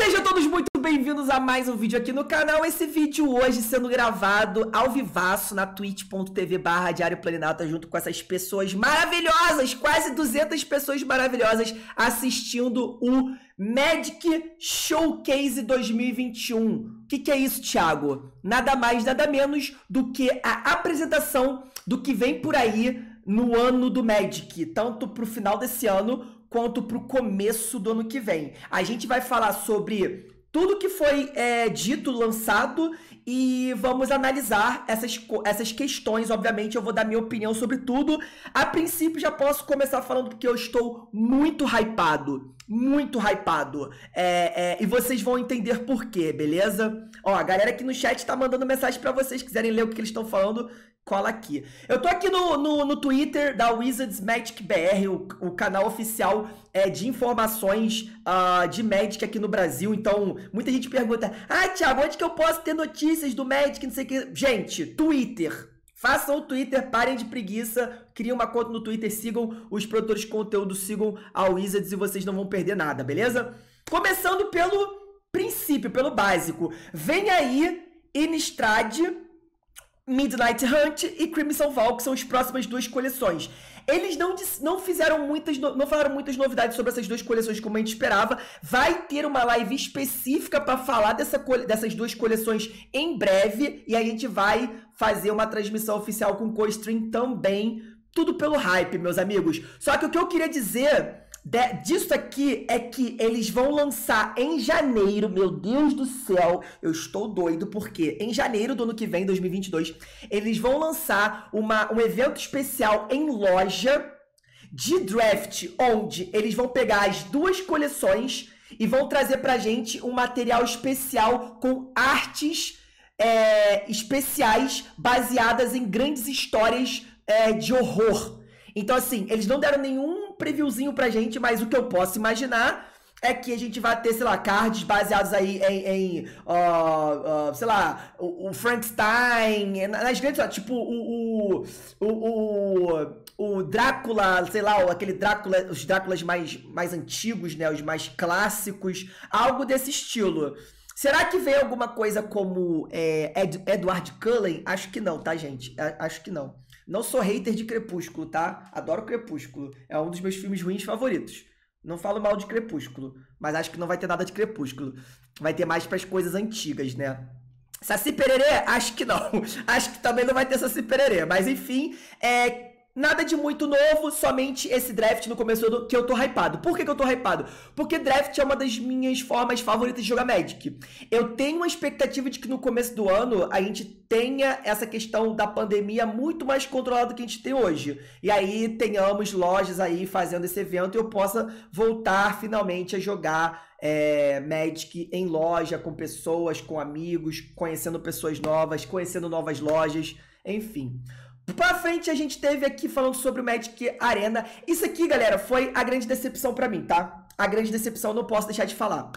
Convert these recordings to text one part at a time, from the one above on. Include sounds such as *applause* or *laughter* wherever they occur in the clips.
Sejam todos muito bem-vindos a mais um vídeo aqui no canal. Esse vídeo hoje sendo gravado ao vivaço na twitch.tv barra Diário Planinata junto com essas pessoas maravilhosas, quase 200 pessoas maravilhosas assistindo o Magic Showcase 2021. O que, que é isso, Thiago? Nada mais, nada menos do que a apresentação do que vem por aí no ano do Magic, tanto para o final desse ano quanto para o começo do ano que vem. A gente vai falar sobre tudo que foi é, dito, lançado e vamos analisar essas, essas questões. Obviamente, eu vou dar minha opinião sobre tudo. A princípio, já posso começar falando que eu estou muito hypado. Muito hypado. É, é, e vocês vão entender por quê, beleza? Ó, a galera aqui no chat tá mandando mensagem para vocês quiserem ler o que, que eles estão falando cola aqui. Eu tô aqui no, no, no Twitter da Wizards Magic BR, o, o canal oficial é, de informações uh, de Magic aqui no Brasil. Então, muita gente pergunta: Ah, Thiago, onde que eu posso ter notícias do Magic? Não sei o que. Gente, Twitter. Façam o Twitter, parem de preguiça, criem uma conta no Twitter, sigam os produtores de conteúdo, sigam a Wizards e vocês não vão perder nada, beleza? Começando pelo princípio, pelo básico. Vem aí Inistrade Midnight Hunt e Crimson Val, que são as próximas duas coleções. Eles não, não fizeram muitas, não falaram muitas novidades sobre essas duas coleções como a gente esperava. Vai ter uma live específica para falar dessa, dessas duas coleções em breve e a gente vai fazer uma transmissão oficial com o também. Tudo pelo hype, meus amigos. Só que o que eu queria dizer de, disso aqui é que eles vão lançar em janeiro, meu Deus do céu, eu estou doido, porque em janeiro do ano que vem, 2022, eles vão lançar uma, um evento especial em loja de draft, onde eles vão pegar as duas coleções e vão trazer pra gente um material especial com artes é, especiais baseadas em grandes histórias é, de horror. Então, assim, eles não deram nenhum previewzinho pra gente, mas o que eu posso imaginar é que a gente vai ter, sei lá, cards baseados aí em, em uh, uh, sei lá, o, o Frankenstein, nas grandes, tipo o, o, o, o, Drácula, sei lá, aquele Drácula, os Dráculas mais, mais antigos, né, os mais clássicos, algo desse estilo. Será que vem alguma coisa como é, Ed, Edward Cullen? Acho que não, tá, gente? A, acho que não. Não sou hater de Crepúsculo, tá? Adoro Crepúsculo. É um dos meus filmes ruins favoritos. Não falo mal de Crepúsculo, mas acho que não vai ter nada de Crepúsculo. Vai ter mais para as coisas antigas, né? Saci Pererê? Acho que não. *laughs* Acho que também não vai ter Saci Pererê. Mas enfim, é, Nada de muito novo, somente esse draft no começo do, que eu tô hypado. Por que, que eu tô hypado? Porque draft é uma das minhas formas favoritas de jogar Magic. Eu tenho uma expectativa de que no começo do ano a gente tenha essa questão da pandemia muito mais controlada do que a gente tem hoje. E aí tenhamos lojas aí fazendo esse evento e eu possa voltar finalmente a jogar é, Magic em loja, com pessoas, com amigos, conhecendo pessoas novas, conhecendo novas lojas, enfim. Pra frente a gente teve aqui falando sobre o Magic Arena. Isso aqui, galera, foi a grande decepção para mim, tá? A grande decepção, não posso deixar de falar.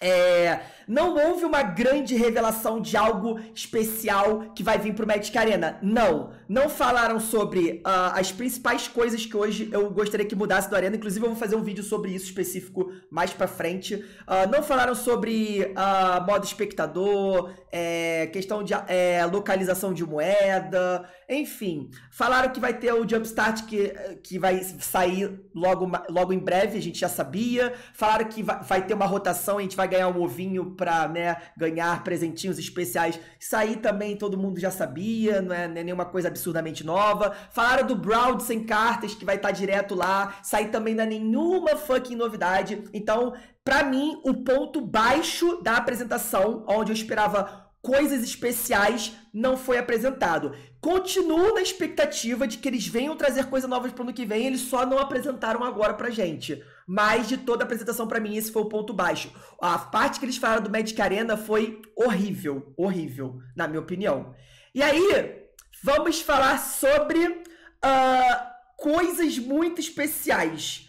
É... Não houve uma grande revelação de algo especial que vai vir pro Magic Arena. Não. Não falaram sobre uh, as principais coisas que hoje eu gostaria que mudasse do Arena. Inclusive, eu vou fazer um vídeo sobre isso específico mais pra frente. Uh, não falaram sobre uh, modo espectador, é, questão de é, localização de moeda, enfim. Falaram que vai ter o Jumpstart que, que vai sair logo, logo em breve, a gente já sabia. Falaram que vai, vai ter uma rotação, a gente vai ganhar um ovinho para né, ganhar presentinhos especiais. sair também todo mundo já sabia, não é, não é nenhuma coisa absurdamente nova. Falaram do Brown sem cartas, que vai estar tá direto lá. sair também não é nenhuma fucking novidade. Então, para mim, o ponto baixo da apresentação, onde eu esperava coisas especiais não foi apresentado. Continuo na expectativa de que eles venham trazer coisa nova para ano que vem, eles só não apresentaram agora pra gente mas de toda a apresentação, para mim, esse foi o ponto baixo. A parte que eles falaram do Magic Arena foi horrível, horrível, na minha opinião. E aí, vamos falar sobre uh, coisas muito especiais.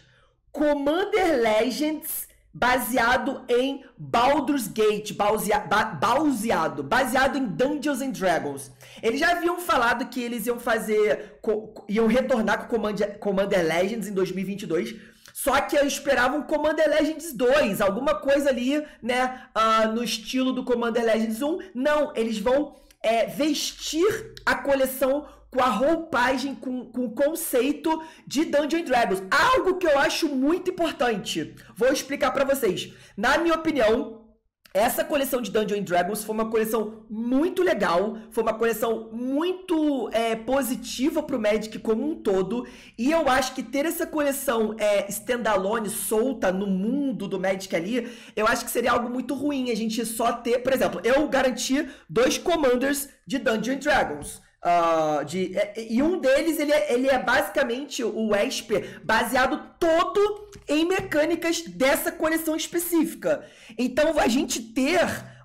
Commander Legends baseado em Baldur's Gate, baseado, bauseado, baseado em Dungeons and Dragons. Eles já haviam falado que eles iam fazer, iam retornar com Commander Legends em 2022, só que eu esperava um Commander Legends 2, alguma coisa ali, né, uh, no estilo do Commander Legends 1. Não, eles vão é, vestir a coleção com a roupagem, com, com o conceito de Dungeon Dragons. Algo que eu acho muito importante. Vou explicar para vocês. Na minha opinião, essa coleção de Dungeons Dragons foi uma coleção muito legal, foi uma coleção muito é, positiva pro Magic como um todo, e eu acho que ter essa coleção é, standalone, solta no mundo do Magic ali, eu acho que seria algo muito ruim a gente só ter, por exemplo, eu garanti dois Commanders de Dungeons Dragons, Uh, de, é, é, e um deles, ele é, ele é basicamente o Esper, baseado todo em mecânicas dessa coleção específica. Então, a gente ter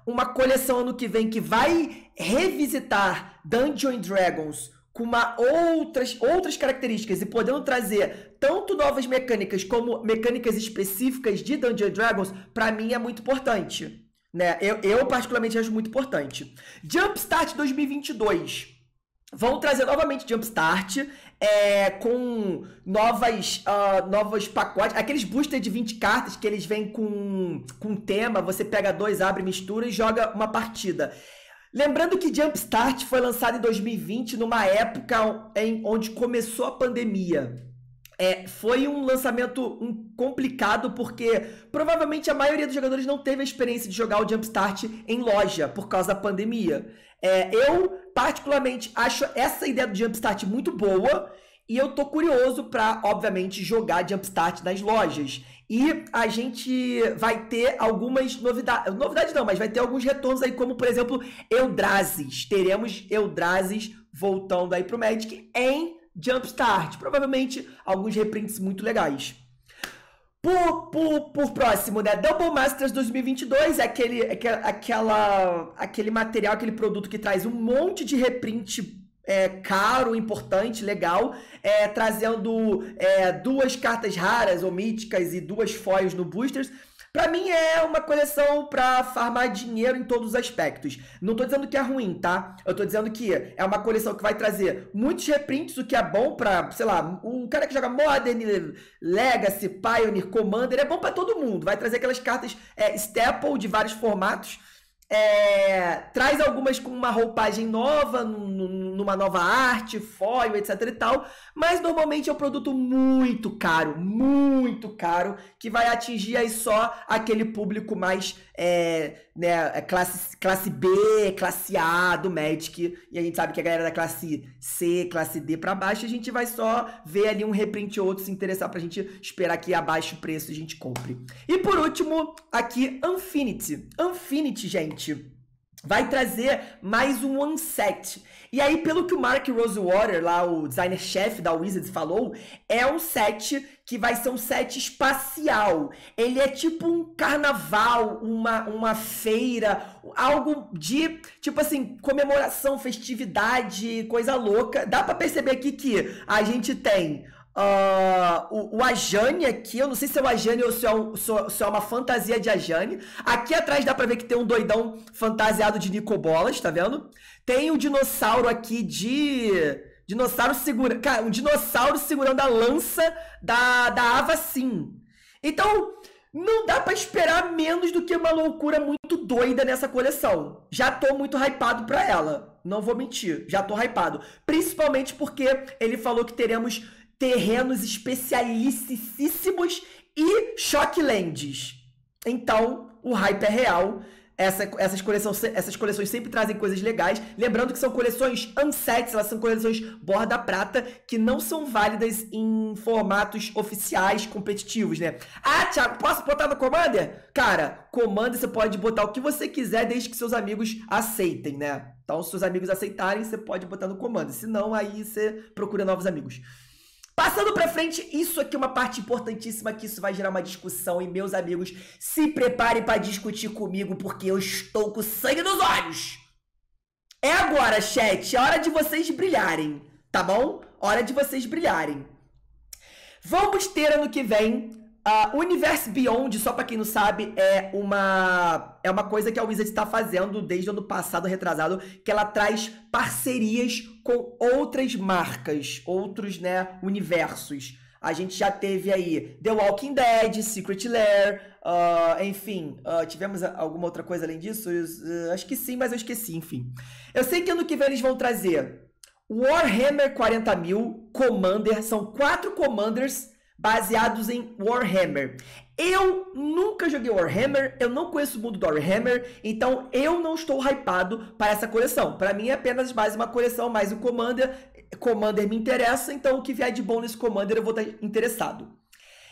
uma coleção ano que vem que vai revisitar Dungeon Dragons com uma outras, outras características e podendo trazer tanto novas mecânicas como mecânicas específicas de Dungeon Dragons, para mim é muito importante. Né? Eu, eu particularmente acho muito importante. Jumpstart 2022 Vão trazer novamente Jumpstart é, com novas, uh, novos pacotes. Aqueles boosters de 20 cartas que eles vêm com, com tema, você pega dois, abre, mistura e joga uma partida. Lembrando que Jumpstart foi lançado em 2020, numa época em, onde começou a pandemia. É, foi um lançamento um, complicado porque provavelmente a maioria dos jogadores não teve a experiência de jogar o Jumpstart em loja por causa da pandemia. É, eu, particularmente, acho essa ideia do Jumpstart muito boa. E eu tô curioso para, obviamente, jogar Jumpstart nas lojas. E a gente vai ter algumas novidades. Novidades não, mas vai ter alguns retornos aí, como por exemplo, Eldrazes. Teremos Eldrazes voltando aí pro Magic em Jumpstart. Provavelmente alguns reprints muito legais por, por, por próximo, né? Double Masters 2022 é aquele, é aquela, aquele material, aquele produto que traz um monte de reprint é, caro, importante, legal, é, trazendo é, duas cartas raras ou míticas e duas foils no Boosters para mim é uma coleção para farmar dinheiro em todos os aspectos. Não tô dizendo que é ruim, tá? Eu tô dizendo que é uma coleção que vai trazer muitos reprints, o que é bom para, sei lá, um cara que joga Modern, Legacy, Pioneer, Commander, é bom para todo mundo. Vai trazer aquelas cartas é, staple de vários formatos é, traz algumas com uma roupagem nova, numa nova arte, foil, etc e tal, mas normalmente é um produto muito caro, muito caro, que vai atingir aí só aquele público mais é, né, é classe, classe B, classe A do Magic, e a gente sabe que a galera da classe C, classe D para baixo, a gente vai só ver ali um reprint ou outro se interessar pra gente esperar que abaixo o preço a gente compre. E por último, aqui, Infinity. Infinity, gente vai trazer mais um on-set. E aí, pelo que o Mark Rosewater, lá o designer-chefe da Wizards, falou, é um set que vai ser um set espacial. Ele é tipo um carnaval, uma, uma feira, algo de, tipo assim, comemoração, festividade, coisa louca. Dá para perceber aqui que a gente tem Uh, o, o Ajane aqui, eu não sei se é o Ajane ou se é, um, se é, é uma fantasia de Ajane. Aqui atrás dá pra ver que tem um doidão fantasiado de Nicobolas, tá vendo? Tem um dinossauro aqui de. Dinossauro segurando Cara, um dinossauro segurando a lança da, da Ava Sim. Então, não dá para esperar menos do que uma loucura muito doida nessa coleção. Já tô muito hypado pra ela. Não vou mentir, já tô hypado. Principalmente porque ele falou que teremos terrenos especialíssimos e shocklands. Então, o hype é real. Essa, essas, coleções, essas coleções sempre trazem coisas legais. Lembrando que são coleções unsets, elas são coleções borda prata, que não são válidas em formatos oficiais competitivos, né? Ah, Thiago, posso botar no Commander? Cara, Commander você pode botar o que você quiser, desde que seus amigos aceitem, né? Então, se seus amigos aceitarem, você pode botar no Commander. Se não, aí você procura novos amigos. Passando para frente, isso aqui é uma parte importantíssima que isso vai gerar uma discussão e meus amigos, se preparem para discutir comigo porque eu estou com sangue nos olhos. É agora, chat, é hora de vocês brilharem, tá bom? Hora de vocês brilharem. Vamos ter ano que vem Uh, Universe Beyond, só para quem não sabe, é uma é uma coisa que a Wizard está fazendo desde o ano passado, retrasado, que ela traz parcerias com outras marcas, outros, né, universos. A gente já teve aí The Walking Dead, Secret Lair, uh, enfim, uh, tivemos alguma outra coisa além disso? Eh, acho que sim, mas eu esqueci, enfim. Eu sei que ano que vem eles vão trazer Warhammer 40.000, Commander, são quatro Commanders baseados em Warhammer. Eu nunca joguei Warhammer, eu não conheço o mundo do Warhammer, então eu não estou hypado para essa coleção. Para mim é apenas mais uma coleção, mais o um Commander. Commander me interessa, então o que vier de bom nesse Commander eu vou estar interessado.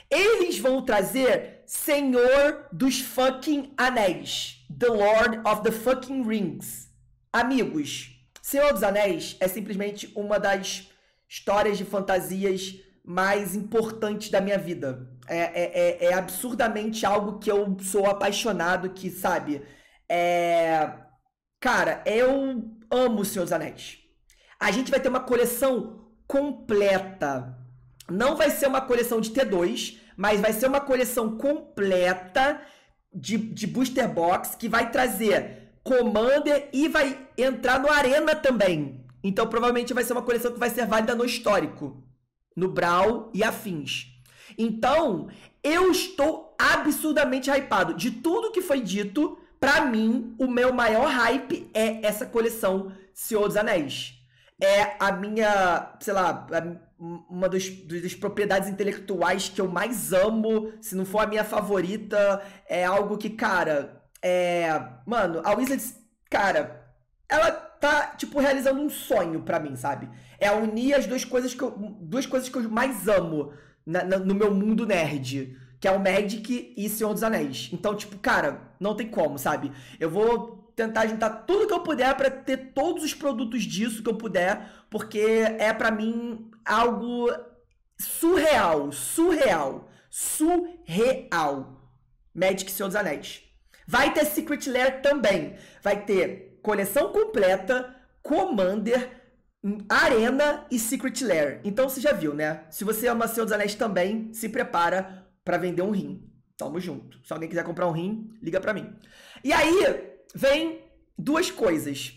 Eles vão trazer Senhor dos Fucking Anéis. The Lord of the Fucking Rings. Amigos, Senhor dos Anéis é simplesmente uma das histórias de fantasias mais importante da minha vida. É, é, é, é absurdamente algo que eu sou apaixonado, que, sabe? É... Cara, eu amo o Senhor dos Anéis. A gente vai ter uma coleção completa. Não vai ser uma coleção de T2, mas vai ser uma coleção completa de, de booster box que vai trazer Commander e vai entrar no Arena também. Então provavelmente vai ser uma coleção que vai ser válida no histórico no Brawl e afins. Então, eu estou absurdamente hypado. De tudo que foi dito, para mim, o meu maior hype é essa coleção Senhor dos Anéis. É a minha, sei lá, uma das, das, propriedades intelectuais que eu mais amo, se não for a minha favorita, é algo que, cara, é. Mano, a Wizards, cara, ela tá, tipo, realizando um sonho para mim, sabe? É unir as duas coisas que eu, duas coisas que eu mais amo na, na, no meu mundo nerd. Que é o Magic e Senhor dos Anéis. Então, tipo, cara, não tem como, sabe? Eu vou tentar juntar tudo que eu puder para ter todos os produtos disso que eu puder, porque é para mim algo surreal, surreal, surreal. Magic Senhor dos Anéis. Vai ter Secret Lair também. Vai ter coleção completa, Commander, Arena e Secret Lair. Então você já viu, né? Se você ama Senhor dos Anéis também, se prepara para vender um rim. Tamo junto. Se alguém quiser comprar um rim, liga para mim. E aí vem duas coisas.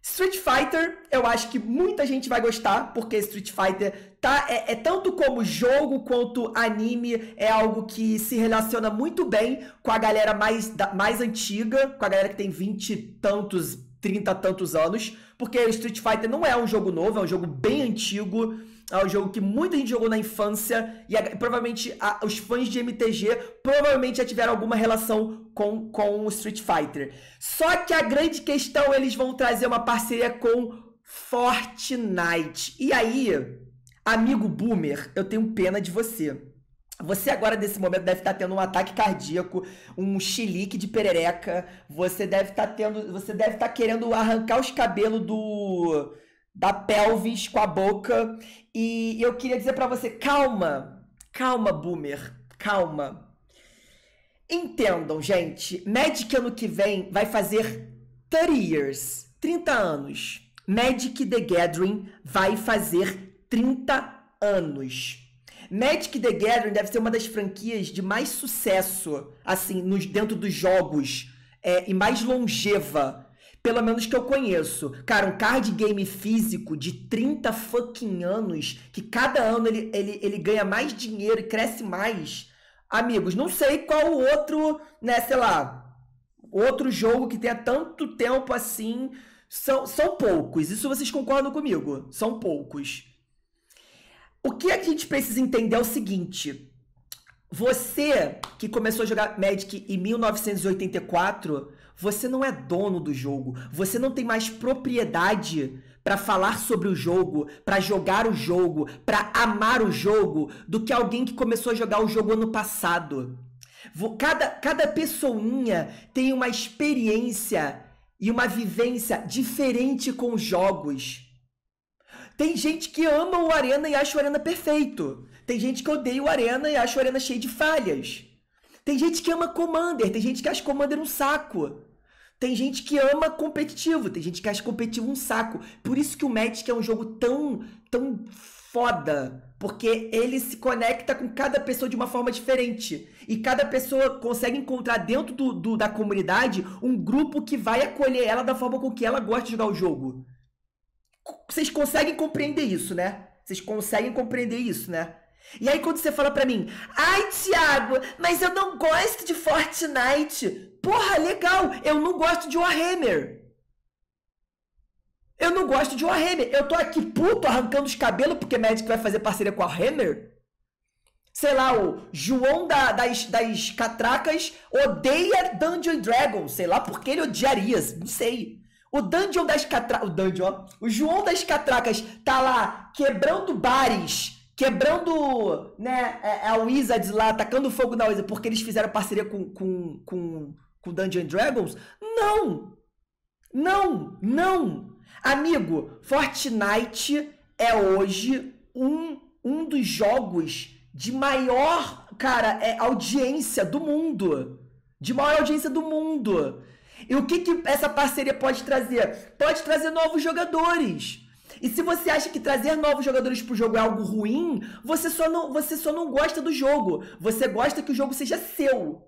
Street Fighter, eu acho que muita gente vai gostar, porque Street Fighter tá, é, é, tanto como jogo quanto anime, é algo que se relaciona muito bem com a galera mais, da, mais antiga, com a galera que tem 20 e tantos 30 tantos anos, porque Street Fighter não é um jogo novo, é um jogo bem antigo, é um jogo que muita gente jogou na infância e a, provavelmente a, os fãs de MTG provavelmente já tiveram alguma relação com com o Street Fighter. Só que a grande questão eles vão trazer uma parceria com Fortnite. E aí, amigo boomer, eu tenho pena de você. Você agora, nesse momento, deve estar tá tendo um ataque cardíaco, um chilique de perereca. Você deve estar tá tendo. Você deve estar tá querendo arrancar os cabelos do. da pelvis com a boca. E eu queria dizer para você: calma, calma, boomer, calma. Entendam, gente. Magic ano que vem vai fazer 30 years 30 anos. Magic the Gathering vai fazer 30 anos. Magic the Gathering deve ser uma das franquias de mais sucesso, assim, nos, dentro dos jogos é, e mais longeva, pelo menos que eu conheço. Cara, um card game físico de 30 fucking anos, que cada ano ele, ele, ele ganha mais dinheiro e cresce mais. Amigos, não sei qual outro, né, sei lá, outro jogo que tenha tanto tempo assim. São, são poucos, isso vocês concordam comigo? São poucos. O que a gente precisa entender é o seguinte: você que começou a jogar Magic em 1984, você não é dono do jogo, você não tem mais propriedade para falar sobre o jogo, para jogar o jogo, para amar o jogo do que alguém que começou a jogar o jogo ano passado. Cada, cada pessoinha tem uma experiência e uma vivência diferente com os jogos. Tem gente que ama o Arena e acha o Arena perfeito. Tem gente que odeia o Arena e acha o Arena cheio de falhas. Tem gente que ama Commander, tem gente que acha Commander um saco. Tem gente que ama competitivo, tem gente que acha competitivo um saco. Por isso que o Magic é um jogo tão, tão foda, porque ele se conecta com cada pessoa de uma forma diferente. E cada pessoa consegue encontrar dentro do, do da comunidade um grupo que vai acolher ela da forma com que ela gosta de jogar o jogo. Vocês conseguem compreender isso, né? Vocês conseguem compreender isso, né? E aí quando você fala para mim, ai Thiago, mas eu não gosto de Fortnite. Porra, legal, eu não gosto de Warhammer. Eu não gosto de Warhammer. Eu tô aqui puto arrancando os cabelos porque Magic vai fazer parceria com a Warhammer. Sei lá, o João da, das, das Catracas odeia Dungeon Dragon, Sei lá porque ele odiaria. Não sei. O Dungeon das Catracas. O Dungeon, ó. O João das Catracas tá lá quebrando bares quebrando né, é, é, a Wizards lá, atacando fogo na Wizards porque eles fizeram parceria com, com, com, com Dungeon Dragons? Não! Não! Não! Amigo, Fortnite é hoje um, um dos jogos de maior, cara, é, audiência do mundo. De maior audiência do mundo. E o que, que essa parceria pode trazer? Pode trazer novos jogadores. E se você acha que trazer novos jogadores pro jogo é algo ruim, você só não, você só não gosta do jogo. Você gosta que o jogo seja seu.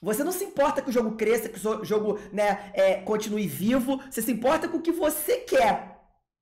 Você não se importa que o jogo cresça, que o jogo né, é, continue vivo. Você se importa com o que você quer.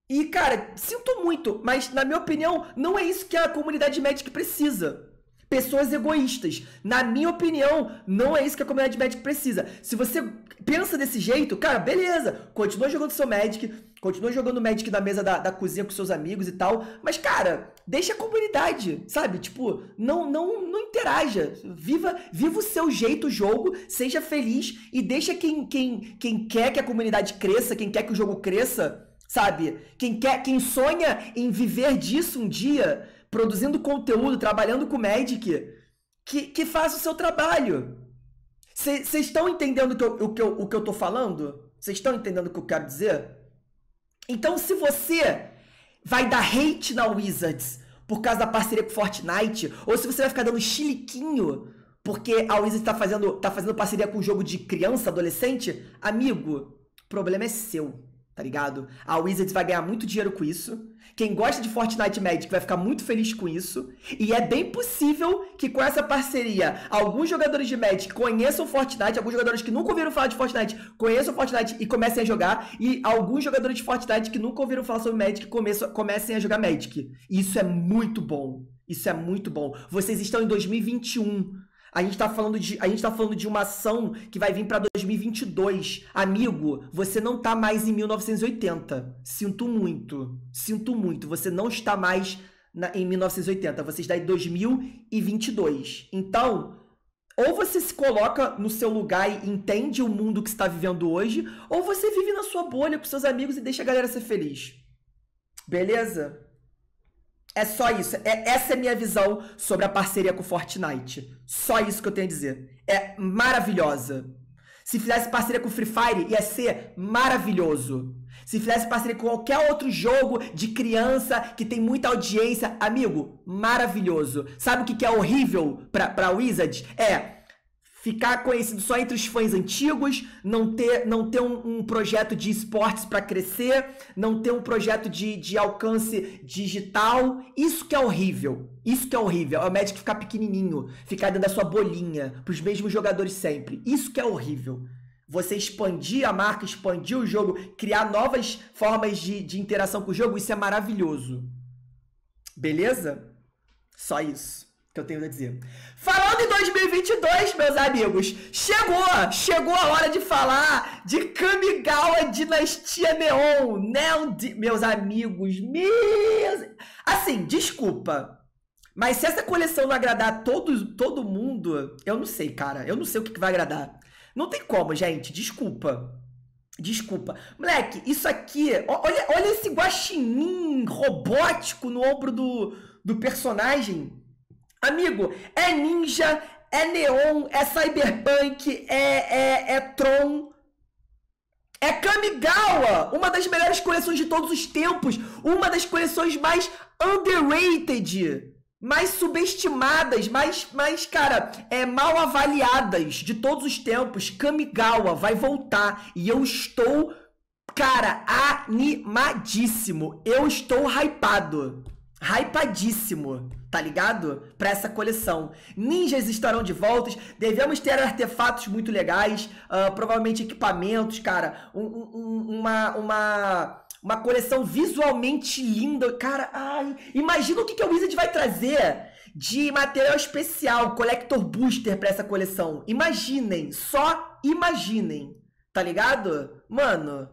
E, cara, sinto muito, mas na minha opinião, não é isso que a comunidade médica precisa pessoas egoístas. Na minha opinião, não é isso que a comunidade médica precisa. Se você pensa desse jeito, cara, beleza. Continua jogando seu Magic, continua jogando Magic na mesa da, da cozinha com seus amigos e tal. Mas, cara, deixa a comunidade, sabe? Tipo, não não, não interaja. Viva, viva o seu jeito o jogo, seja feliz e deixa quem, quem, quem quer que a comunidade cresça, quem quer que o jogo cresça, sabe? Quem quer, quem sonha em viver disso um dia, produzindo conteúdo, trabalhando com Magic, que, que faça o seu trabalho. Vocês estão entendendo que eu, o, que eu, o que eu tô falando? Vocês estão entendendo o que eu quero dizer? Então, se você vai dar hate na Wizards por causa da parceria com Fortnite, ou se você vai ficar dando chiliquinho porque a Wizards tá fazendo, tá fazendo parceria com um jogo de criança, adolescente, amigo, o problema é seu tá ligado? A Wizards vai ganhar muito dinheiro com isso. Quem gosta de Fortnite Magic vai ficar muito feliz com isso. E é bem possível que com essa parceria, alguns jogadores de Magic conheçam Fortnite, alguns jogadores que nunca ouviram falar de Fortnite conheçam Fortnite e comecem a jogar, e alguns jogadores de Fortnite que nunca ouviram falar sobre Magic comecem a jogar Magic. Isso é muito bom. Isso é muito bom. Vocês estão em 2021 a gente, tá falando de, a gente tá falando de uma ação que vai vir para 2022. Amigo, você não tá mais em 1980. Sinto muito. Sinto muito. Você não está mais na, em 1980. Você está em 2022. Então, ou você se coloca no seu lugar e entende o mundo que está vivendo hoje, ou você vive na sua bolha com seus amigos e deixa a galera ser feliz. Beleza? É só isso. É, essa é minha visão sobre a parceria com Fortnite. Só isso que eu tenho a dizer. É maravilhosa. Se fizesse parceria com Free Fire, ia ser maravilhoso. Se fizesse parceria com qualquer outro jogo de criança que tem muita audiência, amigo, maravilhoso. Sabe o que, que é horrível pra, pra Wizard? É ficar conhecido só entre os fãs antigos, não ter, não ter um, um projeto de esportes para crescer, não ter um projeto de, de alcance digital. Isso que é horrível. Isso que é horrível. É o Magic ficar pequenininho, ficar dentro da sua bolinha, para os mesmos jogadores sempre. Isso que é horrível. Você expandir a marca, expandir o jogo, criar novas formas de, de interação com o jogo, isso é maravilhoso. Beleza? Só isso que eu tenho a dizer. Falando em 2022, meus amigos, chegou, chegou a hora de falar de Kamigawa Dinastia Neon, né? meus amigos, meus... Assim, desculpa, mas se essa coleção não agradar todo, todo mundo, eu não sei, cara, eu não sei o que, que vai agradar. Não tem como, gente, desculpa. Desculpa. Moleque, isso aqui, olha, olha esse guaxinim robótico no ombro do, do personagem. Amigo, é ninja, é neon, é cyberpunk, é, é, é Tron. É Kamigawa, uma das melhores coleções de todos os tempos, uma das coleções mais underrated, mais subestimadas, mais, mais cara, é mal avaliadas de todos os tempos. Kamigawa vai voltar e eu estou, cara, animadíssimo. Eu estou hypado hypadíssimo, tá ligado? Para essa coleção. Ninjas estarão de voltas, devemos ter artefatos muito legais, uh, provavelmente equipamentos, cara, um, um, uma, uma, uma coleção visualmente linda. Cara, ai, imagina o que, que a Wizard vai trazer de material especial, Collector Booster para essa coleção. Imaginem, só imaginem, tá ligado? Mano,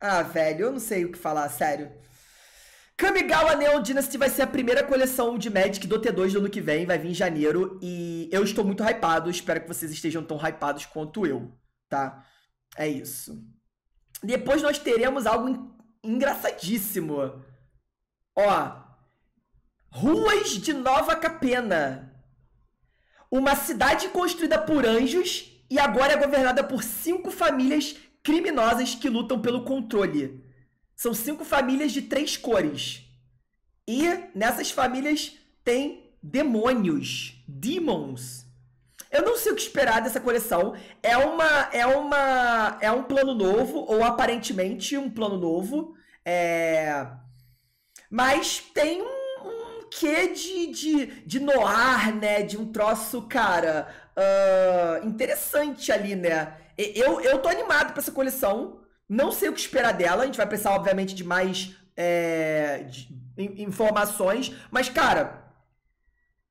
ah, velho, eu não sei o que falar, sério. Kamigawa Neon Dynasty vai ser a primeira coleção de Magic do T2 do ano que vem, vai vir em janeiro, e eu estou muito hypado, espero que vocês estejam tão hypados quanto eu, tá? É isso. Depois nós teremos algo engraçadíssimo. Ó, Ruas de Nova Capena. Uma cidade construída por anjos e agora é governada por cinco famílias criminosas que lutam pelo controle. São cinco famílias de três cores. E nessas famílias tem demônios, demons. Eu não sei o que esperar dessa coleção. É uma é uma é um plano novo ou aparentemente um plano novo. É... Mas tem um, um quê de, de, de noir, né? De um troço, cara, uh, interessante ali, né? Eu, eu tô animado para essa coleção. Não sei o que esperar dela. A gente vai precisar, obviamente, de mais é, de, in, informações. Mas, cara,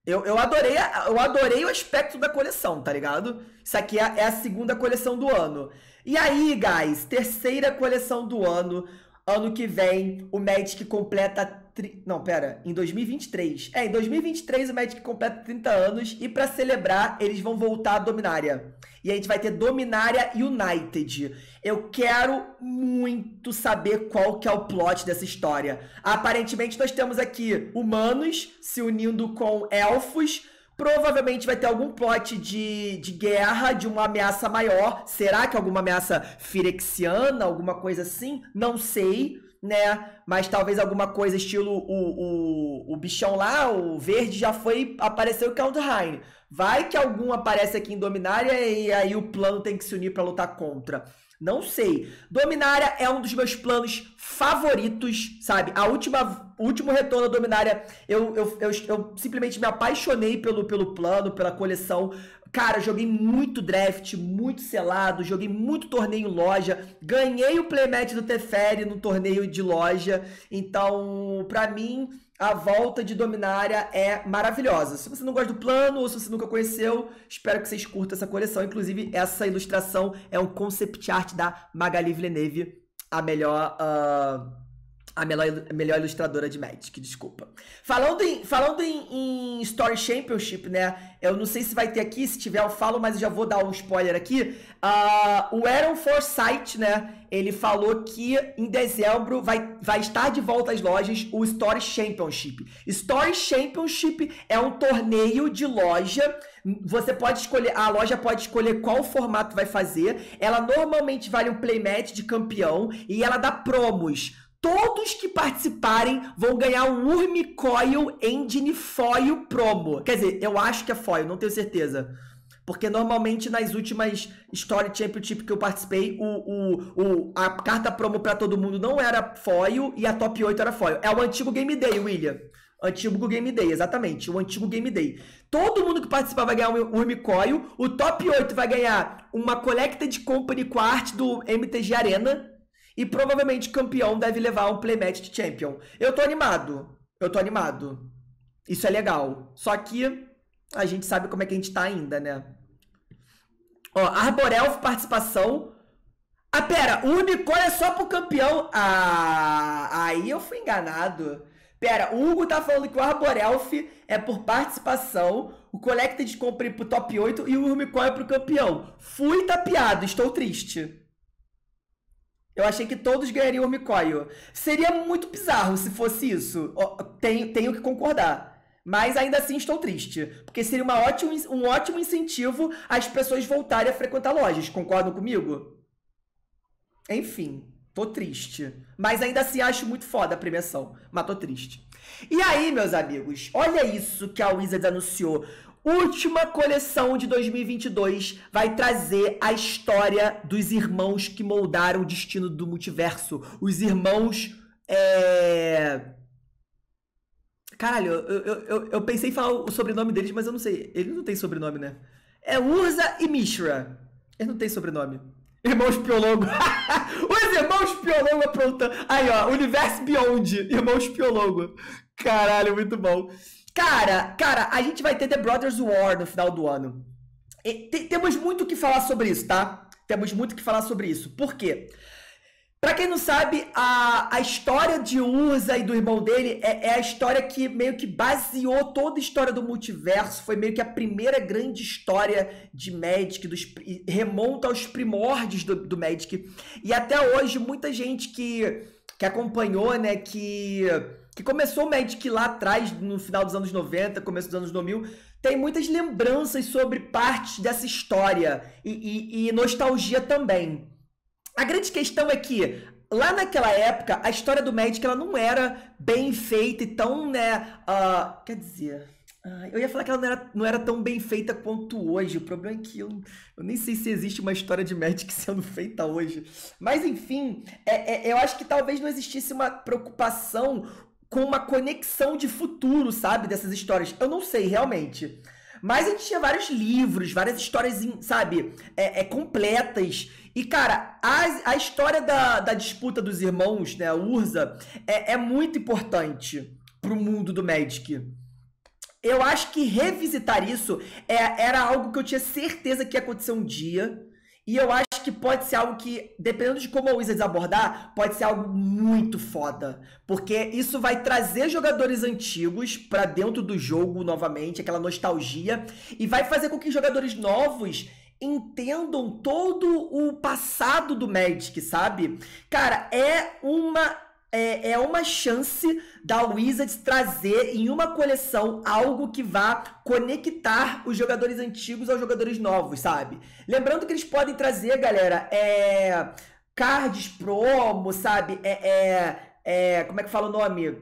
eu, eu, adorei, eu adorei o aspecto da coleção, tá ligado? Isso aqui é, é a segunda coleção do ano. E aí, guys, terceira coleção do ano. Ano que vem, o Magic completa. Tri... Não, pera, em 2023. É, em 2023 o Magic completa 30 anos e para celebrar, eles vão voltar à Dominária. E a gente vai ter Dominária United. Eu quero muito saber qual que é o plot dessa história. Aparentemente nós temos aqui humanos se unindo com elfos. Provavelmente vai ter algum plot de, de guerra, de uma ameaça maior. Será que alguma ameaça firexiana, alguma coisa assim? Não sei né? Mas talvez alguma coisa estilo o, o, o bichão lá, o verde, já foi. apareceu é o Count Heine. Vai que algum aparece aqui em Dominária e aí o plano tem que se unir para lutar contra. Não sei. Dominária é um dos meus planos favoritos, sabe? A última último retorno da Dominária, eu, eu, eu, eu simplesmente me apaixonei pelo, pelo plano, pela coleção. Cara, joguei muito draft, muito selado, joguei muito torneio loja, ganhei o playmatch do Teferi no torneio de loja. Então, pra mim, a volta de Dominária é maravilhosa. Se você não gosta do plano ou se você nunca conheceu, espero que vocês curtam essa coleção. Inclusive, essa ilustração é um concept art da Magali Villeneuve, a melhor uh, a melhor, a melhor ilustradora de Magic, desculpa. Falando em, falando em, em Story Championship, né? Eu não sei se vai ter aqui, se tiver eu falo, mas eu já vou dar um spoiler aqui. Uh, o Aaron Forsyth, né? Ele falou que em dezembro vai, vai estar de volta às lojas o Story Championship. Story Championship é um torneio de loja você pode escolher, a loja pode escolher qual formato vai fazer. Ela normalmente vale um playmat de campeão e ela dá promos Todos que participarem vão ganhar um Urmicoil Engine Foil promo. Quer dizer, eu acho que é foil, não tenho certeza. Porque normalmente nas últimas Story Championship que eu participei, o, o, o a carta promo para todo mundo não era foil e a top 8 era foil. É o antigo Game Day, William. Antigo Game Day, exatamente. O antigo Game Day. Todo mundo que participar vai ganhar um Urmicoil. O top 8 vai ganhar uma Collected Company com a arte do MTG Arena. E provavelmente campeão deve levar um playmatch de champion. Eu tô animado. Eu tô animado. Isso é legal. Só que a gente sabe como é que a gente tá ainda, né? Ó, Arborelf participação. Ah, pera, o Unicorn é só pro campeão. Ah, aí eu fui enganado. Pera, o Hugo tá falando que o Arborelf é por participação, o Collected compra pro top 8 e o Unicorn é pro campeão. Fui tapeado, estou triste. Eu achei que todos ganhariam o micóio. Seria muito bizarro se fosse isso. Tenho, tenho que concordar. Mas ainda assim estou triste, porque seria uma ótimo, um ótimo incentivo às pessoas voltarem a frequentar lojas. Concordam comigo? Enfim, tô triste. Mas ainda assim acho muito foda a premiação, mas tô triste. E aí, meus amigos, olha isso que a Wizards anunciou última coleção de 2022 vai trazer a história dos irmãos que moldaram o destino do multiverso. Os irmãos. É... Caralho, eu, eu, eu, eu pensei em falar o sobrenome deles, mas eu não sei. Ele não tem sobrenome, né? É Urza e Mishra. Ele não tem sobrenome. Irmãos Piolongo. *laughs* Os irmãos Piolongo aprontando. Aí, ó, Universo Beyond. Irmãos Piolongo. Caralho, muito bom. Cara, cara, a gente vai ter The Brothers War no final do ano. E, te, temos muito que falar sobre isso, tá? Temos muito que falar sobre isso. Por quê? Pra quem não sabe, a, a história de Urza e do irmão dele é, é a história que meio que baseou toda a história do multiverso. Foi meio que a primeira grande história de Magic, dos, remonta aos primórdios do, do Magic. E até hoje, muita gente que, que acompanhou, né, que que começou o Magic lá atrás, no final dos anos 90, começo dos anos 2000, tem muitas lembranças sobre partes dessa história e, e, e nostalgia também. A grande questão é que lá naquela época, a história do Magic ela não era bem feita e tão, né? Uh, quer dizer. Ah, eu ia falar que ela não era, não era, tão bem feita quanto hoje. O problema é que eu, eu, nem sei se existe uma história de Magic *laughs* sendo feita hoje. Mas enfim, é, é, eu acho que talvez não existisse uma preocupação com uma conexão de futuro, sabe? Dessas histórias. Eu não sei, realmente. Mas a gente tinha vários livros, várias histórias, sabe, é, é completas. E, cara, a, a história da, da disputa dos irmãos, né, a Urza, é, é muito importante pro mundo do Magic. Eu acho que revisitar isso é, era algo que eu tinha certeza que ia acontecer um dia. E eu acho acho que pode ser algo que, dependendo de como a Wizards abordar, pode ser algo muito foda. Porque isso vai trazer jogadores antigos para dentro do jogo novamente, aquela nostalgia, e vai fazer com que jogadores novos entendam todo o passado do Magic, sabe? Cara, é uma é, é uma chance da Wizards trazer em uma coleção algo que vá conectar os jogadores antigos aos jogadores novos, sabe? Lembrando que eles podem trazer, galera, é, cards promo, sabe? É, é, é, como é que fala o nome? Uh,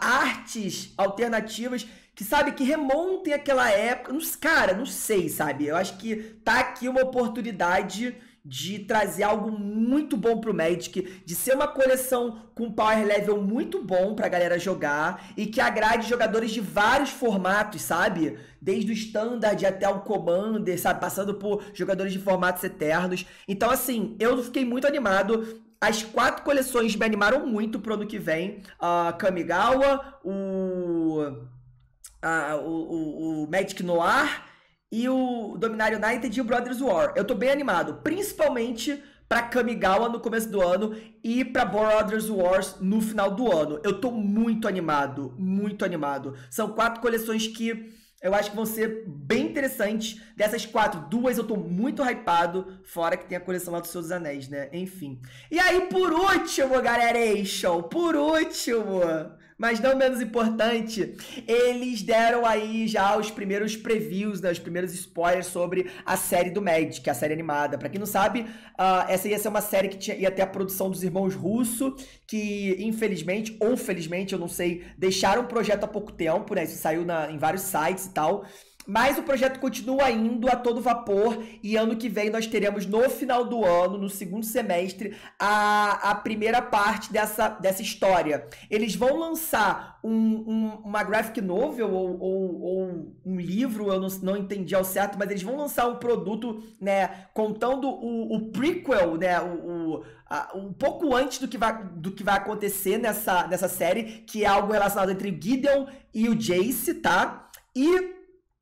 artes alternativas que sabe que remontem aquela época. Cara, não sei, sabe? Eu acho que tá aqui uma oportunidade de trazer algo muito bom pro Magic, de ser uma coleção com power level muito bom pra galera jogar e que agrade jogadores de vários formatos, sabe? Desde o standard até o commander, sabe? Passando por jogadores de formatos eternos. Então, assim, eu fiquei muito animado. As quatro coleções me animaram muito pro ano que vem. A uh, Kamigawa, o, uh, o, o, o Magic Noir e o dominário United e o Brothers War. Eu tô bem animado, principalmente para Kamigawa no começo do ano e para Brothers Wars no final do ano. Eu tô muito animado, muito animado. São quatro coleções que eu acho que vão ser bem interessantes. Dessas quatro, duas eu tô muito hypado, fora que tem a coleção lá do seus dos Anéis, né? Enfim. E aí, por último, galeration, por último, mas não menos importante, eles deram aí já os primeiros previews, né, os primeiros spoilers sobre a série do Magic, que é a série animada. Para quem não sabe, uh, essa ia ser uma série que tinha, ia ter a produção dos irmãos Russo, que infelizmente, ou felizmente, eu não sei, deixaram o projeto há pouco tempo, né? Isso saiu na, em vários sites e tal. Mas o projeto continua indo a todo vapor e ano que vem nós teremos no final do ano, no segundo semestre, a, a primeira parte dessa, dessa história. Eles vão lançar um, um, uma graphic novel ou, ou, ou, um livro, eu não, não entendi ao certo, mas eles vão lançar um produto, né, contando o, o prequel, né, o, o um pouco antes do que vai, do que vai acontecer nessa, nessa série, que é algo relacionado entre o Gideon e o Jace, tá? E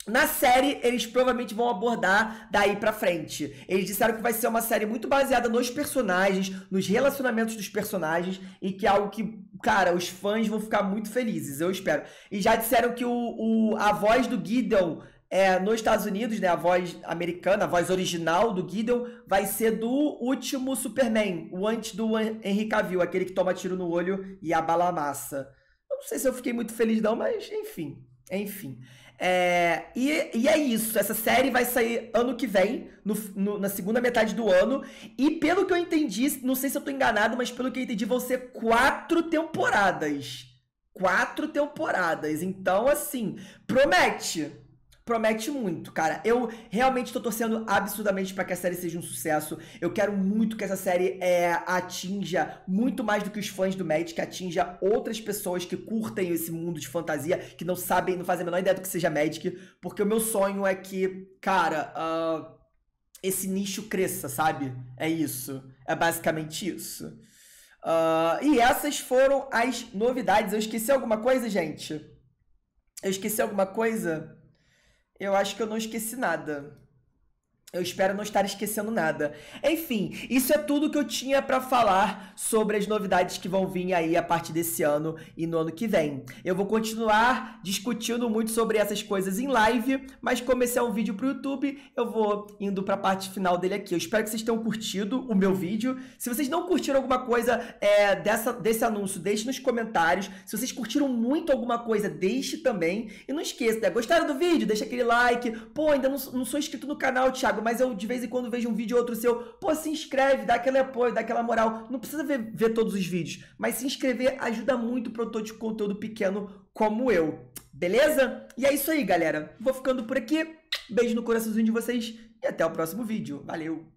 na série, eles provavelmente vão abordar daí pra frente. Eles disseram que vai ser uma série muito baseada nos personagens, nos relacionamentos dos personagens, e que é algo que, cara, os fãs vão ficar muito felizes, eu espero. E já disseram que o, o a voz do Gideon é, nos Estados Unidos, né, a voz americana, a voz original do Gideon, vai ser do último Superman, o antes do Henry Cavill, aquele que toma tiro no olho e abala a massa. Eu não sei se eu fiquei muito feliz não, mas enfim, enfim. É, e, e, é isso. Essa série vai sair ano que vem, no, no, na segunda metade do ano. E pelo que eu entendi, não sei se eu tô enganado, mas pelo que eu entendi, vão ser quatro temporadas. Quatro temporadas. Então, assim, promete promete muito, cara. Eu realmente tô torcendo absurdamente para que a série seja um sucesso. Eu quero muito que essa série é, atinja muito mais do que os fãs do Magic, atinja outras pessoas que curtem esse mundo de fantasia, que não sabem, não fazem a menor ideia do que seja Magic, porque o meu sonho é que, cara, uh, esse nicho cresça, sabe? É isso. É basicamente isso. Uh, e essas foram as novidades. Eu esqueci alguma coisa, gente? Eu esqueci alguma coisa? Eu acho que eu não esqueci nada. Eu espero não estar esquecendo nada. Enfim, isso é tudo que eu tinha para falar sobre as novidades que vão vir aí a partir desse ano e no ano que vem. Eu vou continuar discutindo muito sobre essas coisas em live, mas como esse é um vídeo pro YouTube, eu vou indo para a parte final dele aqui. Eu espero que vocês tenham curtido o meu vídeo. Se vocês não curtiram alguma coisa é, dessa, desse anúncio, deixe nos comentários. Se vocês curtiram muito alguma coisa, deixe também. E não esqueça, né? gostaram do vídeo? Deixa aquele like. Pô, ainda não, não sou inscrito no canal, Thiago mas eu de vez em quando vejo um vídeo ou outro seu. Pô, se inscreve, dá aquele apoio, dá aquela moral. Não precisa ver, ver todos os vídeos, mas se inscrever ajuda muito o produtor de conteúdo pequeno como eu. Beleza? E é isso aí, galera. Vou ficando por aqui. Beijo no coraçãozinho de vocês e até o próximo vídeo. Valeu!